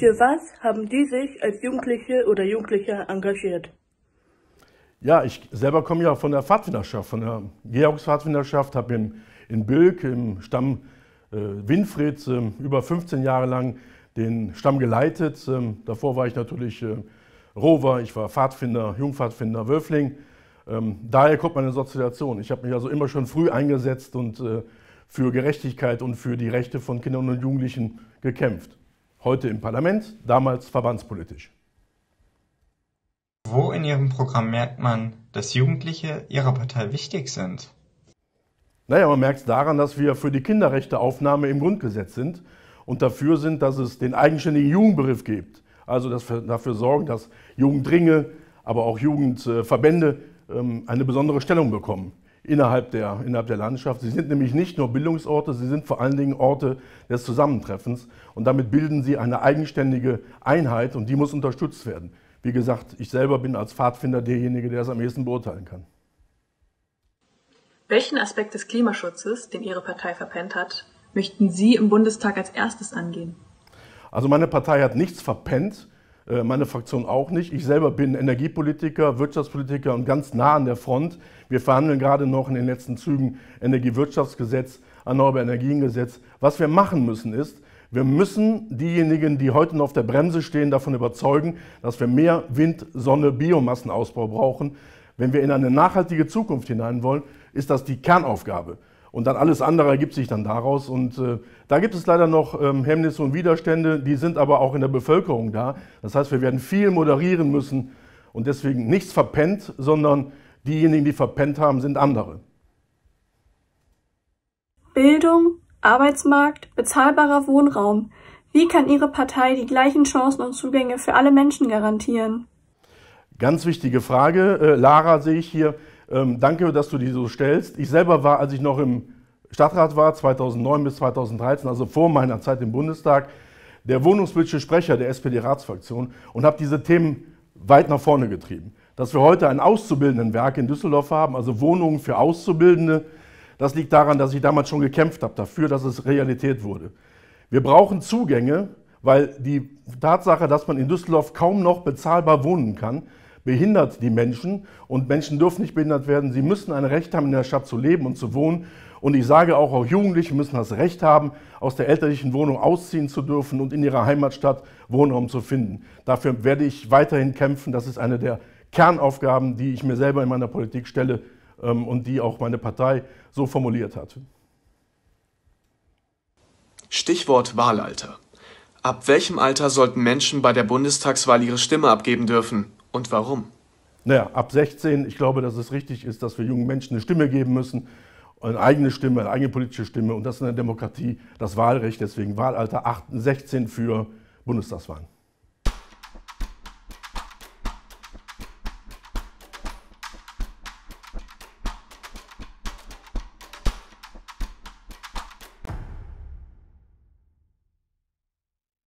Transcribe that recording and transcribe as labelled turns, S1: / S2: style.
S1: Für was haben die sich als Jugendliche oder Jugendlicher engagiert? Ja, ich selber komme ja von der Pfadfinderschaft, von der Georgs-Pfadfinderschaft, habe in, in Bilk im Stamm äh, Winfrieds äh, über 15 Jahre lang den Stamm geleitet. Ähm, davor war ich natürlich äh, Rover, ich war Pfadfinder, Jungpfadfinder, Wölfling. Ähm, daher kommt meine Sozialisation. Ich habe mich also immer schon früh eingesetzt und äh, für Gerechtigkeit und für die Rechte von Kindern und Jugendlichen gekämpft heute im Parlament, damals verbandspolitisch. Wo in Ihrem Programm merkt man, dass Jugendliche Ihrer Partei wichtig sind? Naja, man merkt es daran, dass wir für die Kinderrechteaufnahme im Grundgesetz sind und dafür sind, dass es den eigenständigen Jugendbegriff gibt. Also dass wir dafür sorgen, dass Jugendringe, aber auch Jugendverbände ähm, eine besondere Stellung bekommen innerhalb der, innerhalb der Landschaft. Sie sind nämlich nicht nur Bildungsorte, sie sind vor allen Dingen Orte des Zusammentreffens und damit bilden sie eine eigenständige Einheit und die muss unterstützt werden. Wie gesagt, ich selber bin als Pfadfinder derjenige, der es am ehesten beurteilen kann. Welchen Aspekt des Klimaschutzes, den Ihre Partei verpennt hat, möchten Sie im Bundestag als erstes angehen? Also meine Partei hat nichts verpennt. Äh, meine Fraktion auch nicht. Ich selber bin Energiepolitiker, Wirtschaftspolitiker und ganz nah an der Front. Wir verhandeln gerade noch in den letzten Zügen Energiewirtschaftsgesetz, Erneuerbare Energiengesetz. Was wir machen müssen ist, wir müssen diejenigen, die heute noch auf der Bremse stehen, davon überzeugen, dass wir mehr Wind, Sonne, Biomassenausbau brauchen. Wenn wir in eine nachhaltige Zukunft hinein wollen, ist das die Kernaufgabe. Und dann alles andere ergibt sich dann daraus. Und äh, da gibt es leider noch ähm, Hemmnisse und Widerstände, die sind aber auch in der Bevölkerung da. Das heißt, wir werden viel moderieren müssen und deswegen nichts verpennt, sondern diejenigen, die verpennt haben, sind andere. Bildung, Arbeitsmarkt, bezahlbarer Wohnraum. Wie kann Ihre Partei die gleichen Chancen und Zugänge für alle Menschen garantieren? Ganz wichtige Frage. Äh, Lara sehe ich hier. Ähm, danke, dass du die so stellst. Ich selber war, als ich noch im Stadtrat war, 2009 bis 2013, also vor meiner Zeit im Bundestag, der wohnungspolitische Sprecher der SPD-Ratsfraktion und habe diese Themen weit nach vorne getrieben. Dass wir heute ein Auszubildendenwerk in Düsseldorf haben, also Wohnungen für Auszubildende, das liegt daran, dass ich damals schon gekämpft habe dafür, dass es Realität wurde. Wir brauchen Zugänge, weil die Tatsache, dass man in Düsseldorf kaum noch bezahlbar wohnen kann, behindert die Menschen und Menschen dürfen nicht behindert werden. Sie müssen ein Recht haben, in der Stadt zu leben und zu wohnen. Und ich sage auch, auch Jugendliche müssen das Recht haben, aus der elterlichen Wohnung ausziehen zu dürfen und in ihrer Heimatstadt Wohnraum zu finden. Dafür werde ich weiterhin kämpfen. Das ist eine der Kernaufgaben, die ich mir selber in meiner Politik stelle ähm, und die auch meine Partei so formuliert hat. Stichwort Wahlalter. Ab welchem Alter sollten Menschen bei der Bundestagswahl ihre Stimme abgeben dürfen? Und warum? Naja, ab 16, ich glaube, dass es richtig ist, dass wir jungen Menschen eine Stimme geben müssen, eine eigene Stimme, eine eigene politische Stimme und das in der Demokratie, das Wahlrecht, deswegen Wahlalter 16 für Bundestagswahlen.